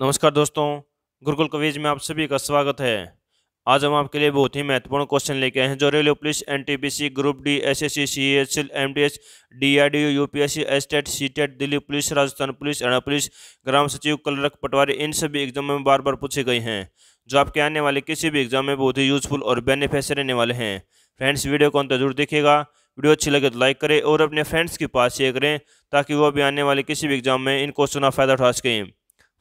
नमस्कार दोस्तों गुरुकुल कवीज में आप सभी का स्वागत है आज हम आपके लिए बहुत ही महत्वपूर्ण क्वेश्चन लेके आए हैं जो railway police and group D S S C C L SSC CHL MDS DRDO UPSC STET CTET Delhi police Rajasthan police Haryana police ग्राम सचिव कलरक पटवारी इन सभी एग्जाम में बार बार पूछे गए हैं जो आपके आने वाले किसी भी एग्जाम में बहुत ही यूजफुल और बेनिफिट रहने वाले हैं फ्रेंड्स वीडियो को अंतर जरूर देखेगा वीडियो अच्छी लगे तो लाइक करें और अपने फ्रेंड्स के पास शेयर करें ताकि वो भी आने वाले किसी भी एग्जाम में इन क्वेश्चन का फायदा उठा सकें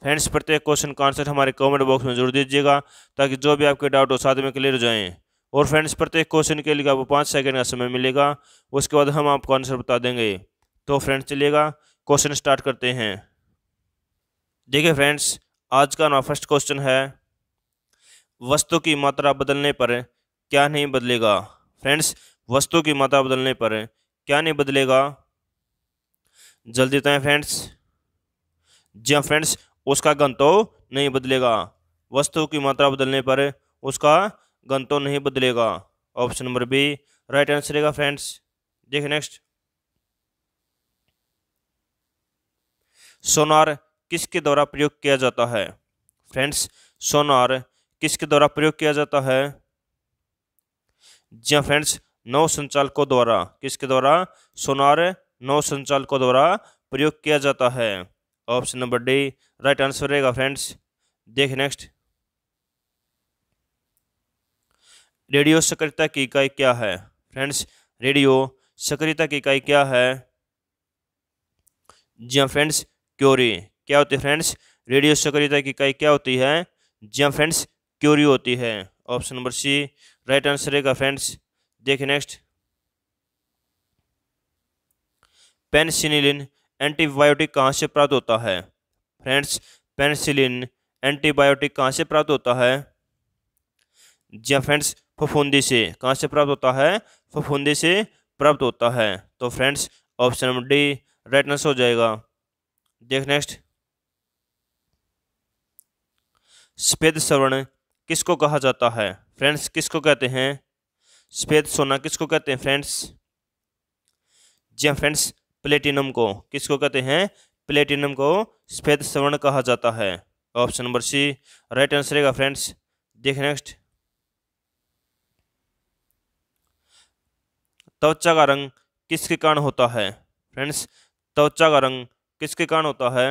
फ्रेंड्स प्रत्येक क्वेश्चन का आंसर हमारे कमेंट बॉक्स में जरूर दीजिएगा ताकि जो भी आपके डाउट हो साथ में क्लियर हो जाए और फ्रेंड्स प्रत्येक क्वेश्चन के लिए आपको पाँच सेकेंड का समय मिलेगा उसके बाद हम आपको आंसर बता देंगे तो फ्रेंड्स चलिएगा क्वेश्चन स्टार्ट करते हैं देखिए फ्रेंड्स आज का ना फर्स्ट क्वेश्चन है वस्तु की मात्रा बदलने पर क्या नहीं बदलेगा फ्रेंड्स वस्तु की मात्रा बदलने पर क्या नहीं बदलेगा जल्दी बताएं फ्रेंड्स जी हाँ फ्रेंड्स उसका गंतव नहीं बदलेगा वस्तु की मात्रा बदलने पर उसका गंतव नहीं बदलेगा option number B right answer रहेगा फ्रेंड्स देखिए नेक्स्ट सोनार किसके द्वारा प्रयोग किया जाता है फ्रेंड्स सोनार किसके द्वारा प्रयोग किया जाता है जी फ्रेंड्स हाँ नौ संचालकों द्वारा किसके द्वारा सोनार नौ संचालकों द्वारा प्रयोग किया जाता है option number D right answer रहेगा फ्रेंड्स देख नेक्स्ट रेडियो सक्रियता की इकाई क्या है फ्रेंड्स रेडियो सक्रियता की इकाई क्या है जी हाँ फ्रेंड्स क्योरी क्या होती है फ्रेंड्स रेडियो सक्रियता की इकाई क्या होती है जी हाँ फ्रेंड्स क्योरी होती है option number C right answer रहेगा फ्रेंड्स देखिए नेक्स्ट पेनिसिलिन एंटीबायोटिक कहाँ से प्राप्त होता है फ्रेंड्स पेनिसिलिन एंटीबायोटिक कहाँ से प्राप्त होता है जी हाँ फ्रेंड्स फफूंदी से कहाँ से प्राप्त होता है फफूंदी से प्राप्त होता है तो friends option number D right answer हो जाएगा देख नेक्स्ट सफ़ेद स्वर्ण किसको कहा जाता है फ्रेंड्स किसको कहते हैं सफ़ेद सोना किसको कहते हैं फ्रेंड्स जी हाँ फ्रेंड्स प्लेटिनम को किसको कहते हैं प्लेटिनम को सफ़ेद स्वर्ण कहा जाता है option number C right answer है फ्रेंड्स देख नेक्स्ट त्वचा का रंग किसके कारण होता है फ्रेंड्स त्वचा का रंग किसके कारण होता है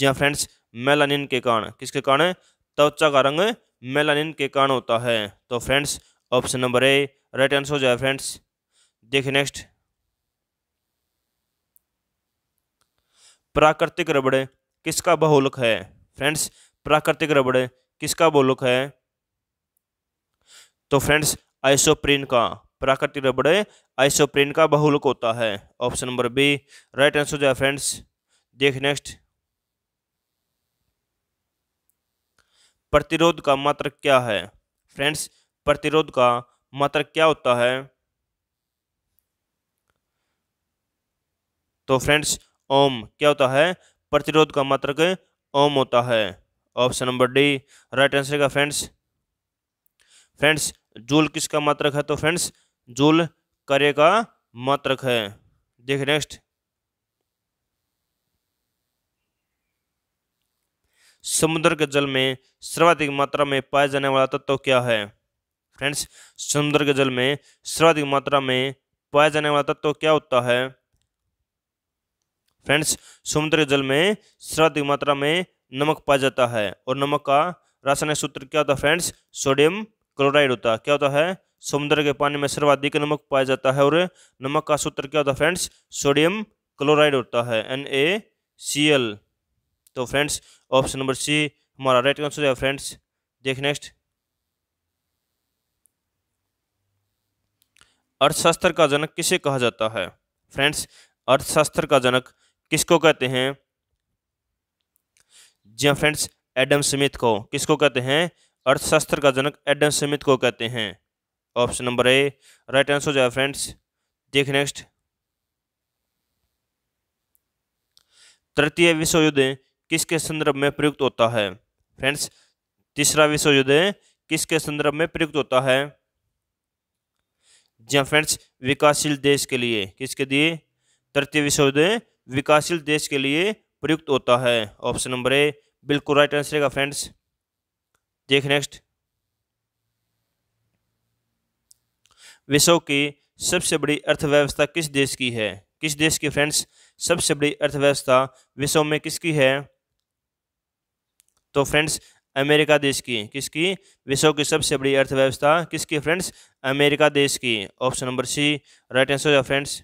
जी हाँ फ्रेंड्स मेलानिन के कारण किसके कारण त्वचा का रंग मेलानिन के कारण होता है तो friends option number A right answer हो जाए फ्रेंड्स देखिए नेक्स्ट प्राकृतिक रबड़ किसका बहुलक है फ्रेंड्स प्राकृतिक रबड़ किसका बहुलक है तो फ्रेंड्स आइसोप्रीन का प्राकृतिक रबड़ आइसोप्रीन का बहुलक होता है option number B right answer जो है फ्रेंड्स देख नेक्स्ट प्रतिरोध का मात्रक क्या है फ्रेंड्स प्रतिरोध का मात्रक क्या होता है तो फ्रेंड्स ओम क्या होता है प्रतिरोध का मात्रक ओम होता है option number D right answer का फ्रेंड्स फ्रेंड्स जूल किसका मात्रक है तो फ्रेंड्स जूल कार्य का मात्रक है देख नेक्स्ट समुद्र के जल में सर्वाधिक मात्रा में पाए जाने वाला तत्व तो क्या है फ्रेंड्स समुद्र के जल में सर्वाधिक मात्रा में पाया जाने वाला तत्व तो क्या होता है फ्रेंड्स समुद्र जल में सर्वाधिक मात्रा में नमक पाया जाता है और नमक का रासायनिक सूत्र क्या होता है फ्रेंड्स सोडियम क्लोराइड होता है क्या होता है समुद्र के पानी में सर्वाधिक नमक पाया जाता है और नमक का सूत्र क्या होता है फ्रेंड्स सोडियम क्लोराइड होता है एन ए सी एल तो फ्रेंड्स ऑप्शन नंबर सी हमारा राइट आंसर है फ्रेंड्स देख नेक्स्ट अर्थशास्त्र का जनक किसे कहा जाता है फ्रेंड्स अर्थशास्त्र का जनक किसको कहते हैं जी फ्रेंड्स हाँ, एडम स्मिथ को किसको कहते हैं अर्थशास्त्र का जनक एडम स्मिथ को कहते हैं option number A right answer हो जाए फ्रेंड्स देख नेक्स्ट तृतीय विश्व युद्ध किसके संदर्भ में प्रयुक्त होता है फ्रेंड्स तीसरा विश्व युद्ध किसके संदर्भ में प्रयुक्त होता है जी फ्रेंड्स हाँ, विकासशील देश के लिए किसके लिए तृतीय विश्व युद्ध विकासशील देश के लिए प्रयुक्त होता है ऑप्शन नंबर ए बिल्कुल राइट आंसर है फ्रेंड्स देख नेक्स्ट विश्व की सबसे बड़ी अर्थव्यवस्था किस देश की है किस देश की फ्रेंड्स सबसे बड़ी अर्थव्यवस्था विश्व में किसकी है तो फ्रेंड्स अमेरिका देश की किसकी विश्व की सबसे बड़ी अर्थव्यवस्था किसकी फ्रेंड्स अमेरिका देश की option number C right answer friends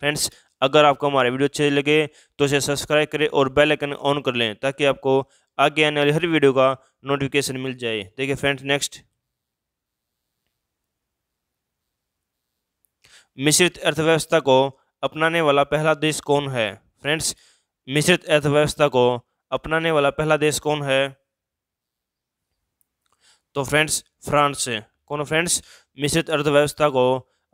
friends अगर आपको हमारे वीडियो अच्छे लगे तो इसे सब्सक्राइब करें और बेल आइकन ऑन कर लें ताकि आपको आगे आने वाली हर वीडियो का नोटिफिकेशन मिल जाए देखिए फ्रेंड्स नेक्स्ट मिश्रित अर्थव्यवस्था को अपनाने वाला पहला देश कौन है फ्रेंड्स मिश्रित अर्थव्यवस्था को अपनाने वाला पहला देश कौन है तो फ्रेंड्स फ्रांस कौन फ्रेंड्स मिश्रित अर्थव्यवस्था को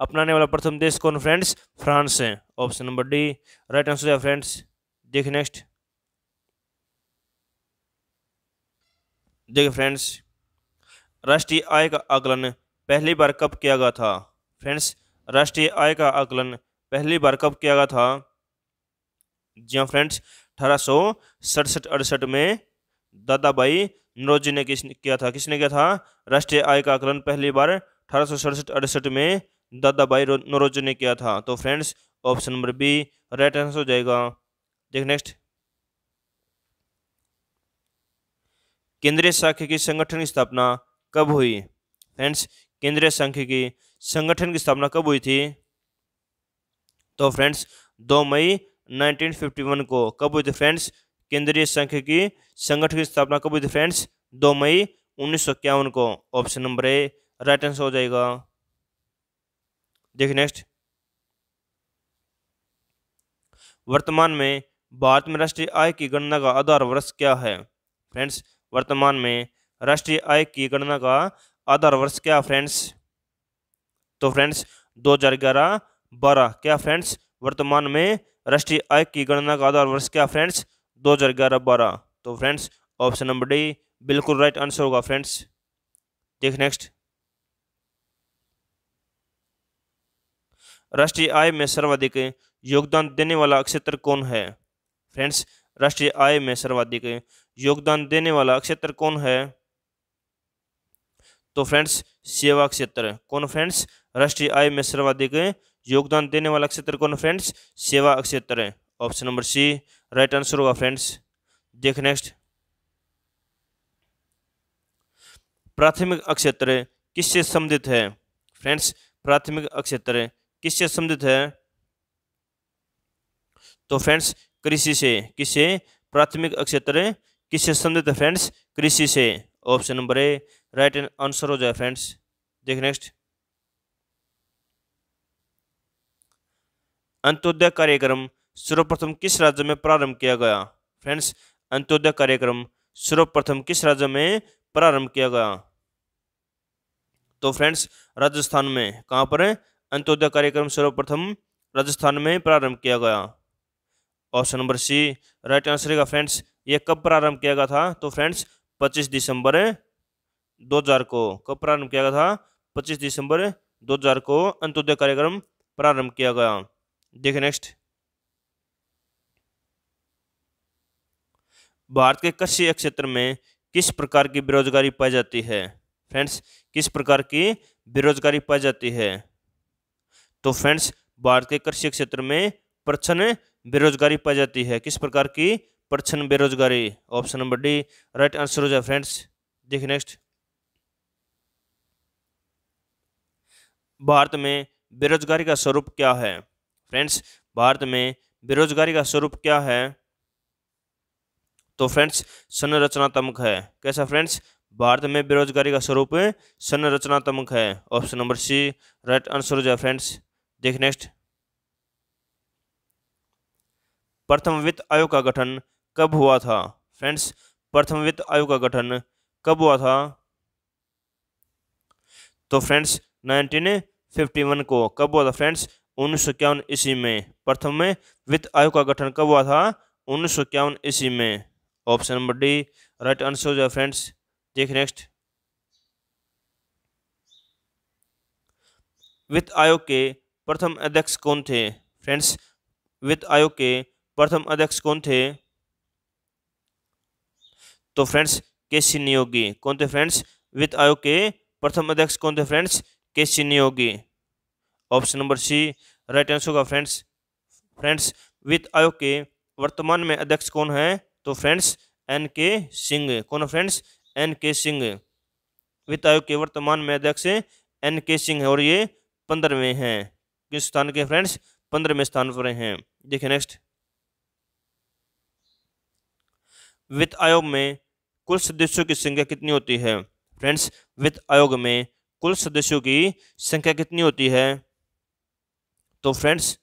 अपनाने वाला प्रथम देश कौन फ्रेंड्स फ्रांस है option number D right answer है फ्रेंड्स देखिए नेक्स्ट देखिए फ्रेंड्स राष्ट्रीय आय का आकलन पहली बार कब किया गया था फ्रेंड्स राष्ट्रीय आय का आकलन पहली बार कब किया गया था जी हाँ फ्रेंड्स अठारह सौ सड़सठ अड़सठ में दादा भाई नरोजी ने किया था किसने किया था राष्ट्रीय आय का आकलन पहली बार अठारह सौ सड़सठ अड़सठ में दादा भाई नरोजो ने किया था तो friends option number B right answer हो जाएगा देख नेक्स्ट केंद्रीय की संगठन की स्थापना कब हुई फ्रेंड्स केंद्रीय की संगठन की स्थापना कब हुई थी तो फ्रेंड्स 2 मई 1951 को कब हुई थी फ्रेंड्स केंद्रीय की संगठन की स्थापना कब हुई थी फ्रेंड्स 2 मई उन्नीस को option number A right answer हो जाएगा देखिए नेक्स्ट वर्तमान में भारत में राष्ट्रीय आय की गणना का आधार वर्ष क्या है फ्रेंड्स वर्तमान में राष्ट्रीय आय की गणना का आधार वर्ष क्या फ्रेंड्स तो फ्रेंड्स 2011 12 क्या फ्रेंड्स वर्तमान में राष्ट्रीय आय की गणना का आधार वर्ष क्या फ्रेंड्स 2011 12 तो फ्रेंड्स ऑप्शन नंबर डी बिल्कुल राइट आंसर होगा फ्रेंड्स देख नेक्स्ट राष्ट्रीय आय में सर्वाधिक योगदान देने वाला क्षेत्र कौन है फ्रेंड्स राष्ट्रीय आय में सर्वाधिक योगदान देने वाला क्षेत्र कौन है तो फ्रेंड्स सेवा क्षेत्र कौन फ्रेंड्स राष्ट्रीय आय में सर्वाधिक योगदान देने वाला क्षेत्र कौन फ्रेंड्स सेवा क्षेत्र है option number C right answer होगा फ्रेंड्स देख नेक्स्ट प्राथमिक अक्षेत्र किससे संबंधित है फ्रेंड्स प्राथमिक क्षेत्र किससे संबंधित है तो फ्रेंड्स कृषि से किससे प्राथमिक क्षेत्र किससे संबंधित है फ्रेंड्स कृषि से option number A right answer हो जाए फ्रेंड्स देख नेक्स्ट अंत्योदय कार्यक्रम सर्वप्रथम किस राज्य में प्रारंभ किया गया फ्रेंड्स अंत्योदय कार्यक्रम सर्वप्रथम किस राज्य में प्रारंभ किया गया तो फ्रेंड्स राजस्थान में कहां पर है अंत्योदय कार्यक्रम सर्वप्रथम राजस्थान में प्रारंभ किया गया option number C right answer का फ्रेंड्स ये कब प्रारंभ किया गया था तो फ्रेंड्स 25 दिसंबर 2000 को कब प्रारंभ किया गया था 25 दिसंबर 2000 को अंत्योदय कार्यक्रम प्रारंभ किया गया देखिए नेक्स्ट भारत के कृषि क्षेत्र में किस प्रकार की बेरोजगारी पाई जाती है फ्रेंड्स किस प्रकार की बेरोजगारी पाई जाती है तो फ्रेंड्स भारत के कृषि क्षेत्र में प्रचन्न बेरोजगारी पाई जाती है किस प्रकार की प्रच्छन्न बेरोजगारी option number D right answer हो जाए फ्रेंड्स देखिए नेक्स्ट भारत में बेरोजगारी का स्वरूप क्या है फ्रेंड्स भारत में बेरोजगारी का स्वरूप क्या है तो फ्रेंड्स संरचनात्मक है कैसा फ्रेंड्स भारत में बेरोजगारी का स्वरूप संरचनात्मक है option number C right answer हो जाए फ्रेंड्स देख नेक्स्ट प्रथम वित्त आयोग का गठन कब हुआ था फ्रेंड्स प्रथम वित्त आयोग का गठन कब हुआ था तो फ्रेंड्स 1951 को कब हुआ था फ्रेंड्स उन्नीस सौ ईस्वी में प्रथम में वित्त आयोग का गठन कब हुआ था उन्नीस सौ ईस्वी में option number D right answer हो जाए फ्रेंड्स देख नेक्स्ट वित्त आयोग के प्रथम अध्यक्ष कौन थे फ्रेंड्स वित्त आयोग के प्रथम अध्यक्ष कौन थे तो फ्रेंड्स के नियोगी कौन थे फ्रेंड्स वित्त आयोग के प्रथम अध्यक्ष कौन थे friends K Neogy option number C right answer होगा फ्रेंड्स फ्रेंड्स वित्त आयोग के वर्तमान में अध्यक्ष कौन है तो फ्रेंड्स एन के सिंह कौन है फ्रेंड्स एन के सिंह वित्त आयोग के वर्तमान में अध्यक्ष एन के सिंह है और ये पंद्रहवें हैं किस स्थान के फ्रेंड्स पंद्रहवें स्थान पर हैं देखिए नेक्स्ट वित्त आयोग में कुल सदस्यों की संख्या कितनी होती है फ्रेंड्स वित्त आयोग में कुल सदस्यों की संख्या कितनी होती है तो फ्रेंड्स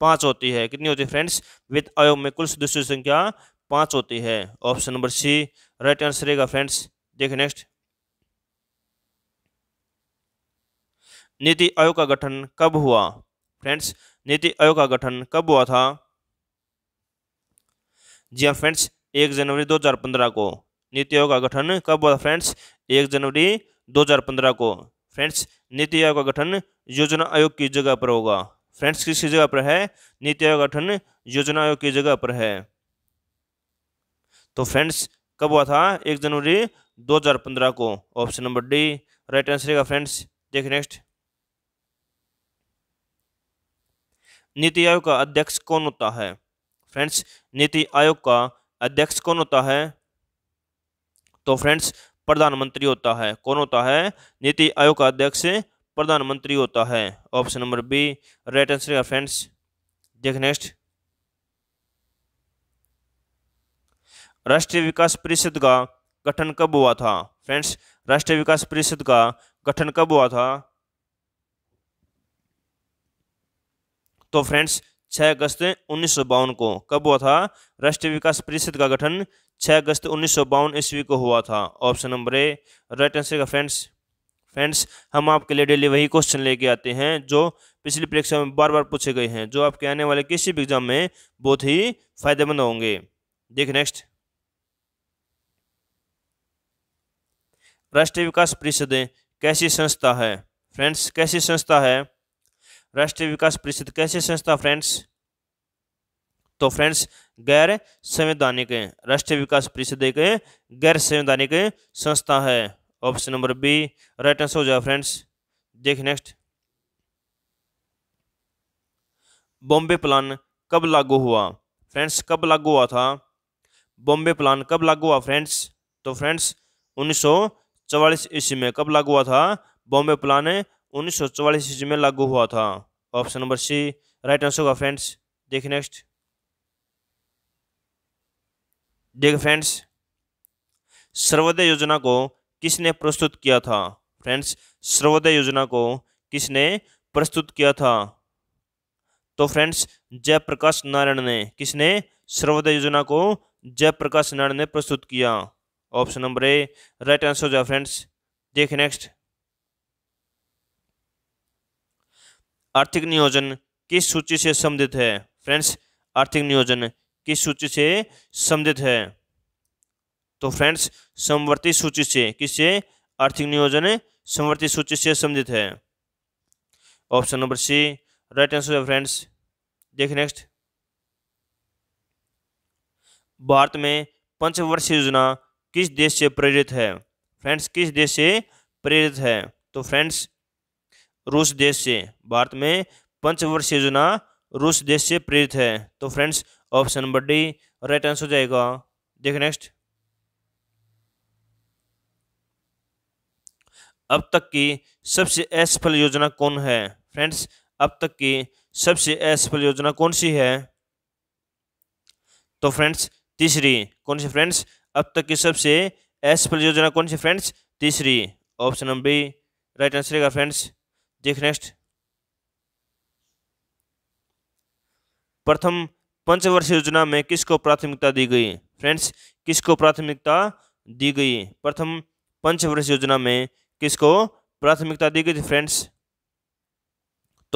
पांच होती है कितनी होती है फ्रेंड्स वित्त आयोग में कुल सदस्यों की संख्या पांच होती है option number C right answer रहेगा फ्रेंड्स देखिए नेक्स्ट नीति आयोग का गठन कब हुआ फ्रेंड्स नीति आयोग का गठन कब हुआ था जी हाँ फ्रेंड्स एक जनवरी 2015 को नीति आयोग का गठन कब हुआ फ्रेंड्स एक जनवरी 2015 को फ्रेंड्स नीति आयोग का गठन योजना आयोग की जगह पर होगा फ्रेंड्स किस जगह पर है नीति आयोग गठन योजना आयोग की जगह पर है तो फ्रेंड्स कब हुआ था एक जनवरी 2015 को option number D right answer का फ्रेंड्स देखिए नेक्स्ट नीति आयोग का अध्यक्ष कौन होता है फ्रेंड्स नीति आयोग का अध्यक्ष कौन होता है तो फ्रेंड्स प्रधानमंत्री होता है कौन होता है नीति आयोग का अध्यक्ष प्रधानमंत्री होता है option number B right answer है फ्रेंड्स देख नेक्स्ट राष्ट्रीय विकास परिषद का गठन कब हुआ था फ्रेंड्स राष्ट्रीय विकास परिषद का गठन कब हुआ था तो फ्रेंड्स 6 अगस्त उन्नीस को कब हुआ था राष्ट्रीय विकास परिषद का गठन 6 अगस्त उन्नीस ईस्वी को हुआ था option number A right answer का फ्रेंड्स फ्रेंड्स हम आपके लिए डेली वही क्वेश्चन लेके आते हैं जो पिछली परीक्षा में बार बार पूछे गए हैं जो आपके आने वाले किसी भी एग्जाम में बहुत ही फायदेमंद होंगे देख नेक्स्ट राष्ट्रीय विकास परिषद कैसी संस्था है फ्रेंड्स कैसी संस्था है राष्ट्रीय विकास परिषद कैसे संस्था फ्रेंड्स तो फ्रेंड्स गैर संवैधानिक राष्ट्रीय विकास परिषद एक गैर संवैधानिक संस्था है option number B right answer हो जाए फ्रेंड्स देखिए नेक्स्ट बॉम्बे प्लान कब लागू हुआ फ्रेंड्स कब लागू हुआ था बॉम्बे प्लान कब लागू हुआ फ्रेंड्स तो फ्रेंड्स उन्नीस ईस्वी में कब लागू हुआ था बॉम्बे प्लान उन्नीस सौ ईस्वी में लागू हुआ था option number C right answer होगा फ्रेंड्स देखिए नेक्स्ट देखिए फ्रेंड्स सर्वोदय योजना को किसने प्रस्तुत किया था फ्रेंड्स सर्वोदय योजना को किसने प्रस्तुत किया था तो फ्रेंड्स जयप्रकाश नारायण ने किसने सर्वोदय योजना को जयप्रकाश नारायण ने प्रस्तुत किया option number A right answer हो जाए फ्रेंड्स देख नेक्स्ट आर्थिक नियोजन किस सूची से संबंधित है फ्रेंड्स आर्थिक नियोजन किस सूची से संबंधित है तो फ्रेंड्स समवर्ती सूची से किससे आर्थिक नियोजन समवर्ती सूची से संबंधित है option number C right answer है फ्रेंड्स देखिए नेक्स्ट भारत में पंचवर्षीय योजना किस देश से प्रेरित है फ्रेंड्स किस देश से प्रेरित है तो फ्रेंड्स रूस देश से भारत में पंचवर्ष योजना रूस देश से प्रेरित है तो friends option number D right answer हो जाएगा देख नेक्स्ट अब तक की सबसे असफल योजना कौन है फ्रेंड्स अब तक की सबसे असफल योजना कौन सी है तो फ्रेंड्स तीसरी कौन सी फ्रेंड्स अब तक की सबसे असफल योजना कौन सी फ्रेंड्स तीसरी option number B right answer है फ्रेंड्स देख नेक्स्ट प्रथम पंचवर्ष योजना में किसको प्राथमिकता दी गई फ्रेंड्स किसको प्राथमिकता दी गई प्रथम पंचवर्ष योजना में किसको प्राथमिकता दी गई थी फ्रेंड्स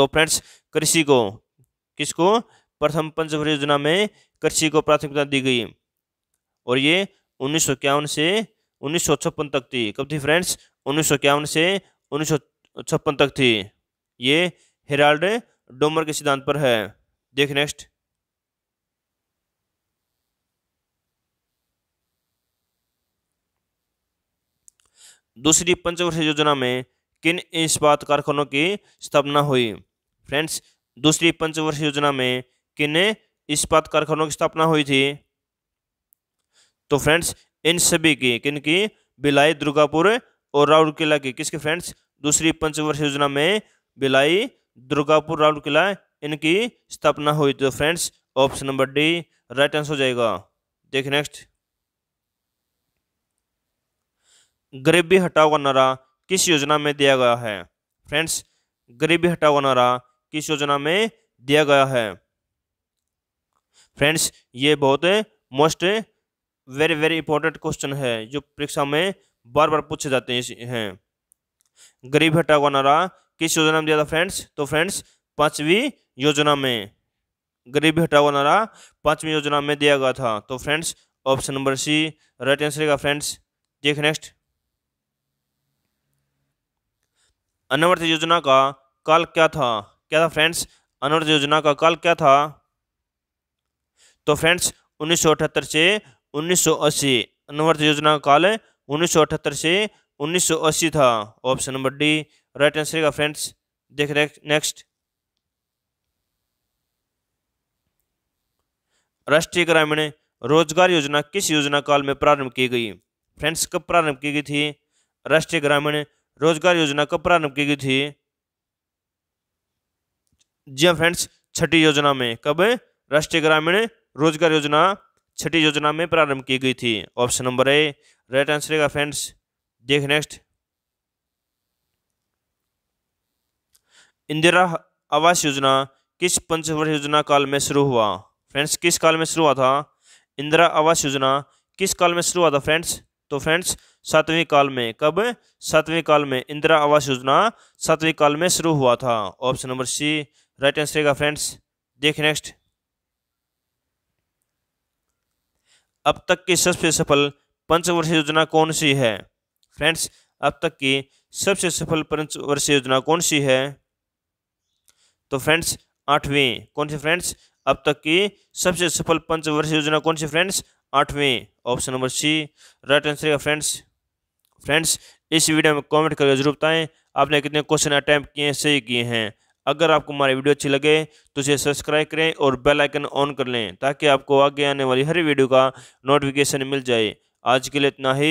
तो फ्रेंड्स कृषि को किसको प्रथम पंचवर्ष योजना में कृषि को प्राथमिकता दी गई और ये उन्नीस से उन्नीस तक थी कब थी फ्रेंड्स उन्नीस से उन्नीस छप्पन तक थी ये हेराल्ड डोमर के सिद्धांत पर है देख नेक्स्ट दूसरी पंचवर्षीय योजना में किन इस्पात कारखानों की स्थापना हुई फ्रेंड्स दूसरी पंचवर्षीय योजना में किन इस्पात कारखानों की स्थापना हुई थी तो फ्रेंड्स इन सभी की किन की बिलाई दुर्गापुर और राउरकेला की किसके फ्रेंड्स दूसरी पंचवर्ष योजना में बिलाई दुर्गापुर राउरकिला इनकी स्थापना हुई तो friends option number D right answer हो जाएगा देखिए नेक्स्ट गरीबी हटाओ का नारा किस योजना में दिया गया है फ्रेंड्स गरीबी हटाओ का नारा किस योजना में दिया गया है फ्रेंड्स ये बहुत most very very important question है जो परीक्षा में बार बार पूछे जाते हैं गरीब हटा को नारा किस योजना में दिया था फ्रेंड्स तो फ्रेंड्स पांचवी योजना में गरीब हटा को नारा पांचवी योजना में दिया गया था तो friends option number C right answer का फ्रेंड्स देख नेक्स्ट अनवर्त योजना का कल क्या था क्या था फ्रेंड्स अनवर्त योजना का कल क्या था तो फ्रेंड्स उन्नीस से 1980 अनवर्थ योजना का काल 1978 से 1980 था option number D right answer का फ्रेंड्स देख रहे नेक्स्ट राष्ट्रीय ग्रामीण रोजगार योजना किस योजना काल में प्रारंभ की गई फ्रेंड्स कब प्रारंभ की गई थी राष्ट्रीय ग्रामीण रोजगार योजना कब प्रारंभ की गई थी जी हाँ फ्रेंड्स छठी योजना में कब राष्ट्रीय ग्रामीण रोजगार योजना छठी योजना में प्रारंभ की गई थी option number A right answer का फ्रेंड्स देख नेक्स्ट इंदिरा आवास योजना किस पंचवर्ष योजना काल में शुरू हुआ फ्रेंड्स किस काल में शुरू हुआ था इंदिरा आवास योजना किस काल में शुरू हुआ था फ्रेंड्स तो फ्रेंड्स सातवीं काल में कब सातवीं काल में इंदिरा आवास योजना सातवीं काल में शुरू हुआ था option number C right answer का फ्रेंड्स देख नेक्स्ट अब तक की सबसे सफल पंचवर्षीय योजना कौन सी है फ्रेंड्स अब तक की सबसे सफल पंचवर्ष योजना कौन सी है तो फ्रेंड्स आठवीं कौन सी फ्रेंड्स अब तक की सबसे सफल पंचवर्ष योजना कौन सी फ्रेंड्स आठवीं option number C right answer का फ्रेंड्स फ्रेंड्स इस वीडियो में कमेंट करके जरूर बताएं आपने कितने क्वेश्चन अटैम्प्ट किए हैं सही किए हैं अगर आपको हमारी वीडियो अच्छी लगे तो इसे सब्सक्राइब करें और बेल आइकन ऑन कर लें ताकि आपको आगे आने वाली हर वीडियो का नोटिफिकेशन मिल जाए आज के लिए इतना ही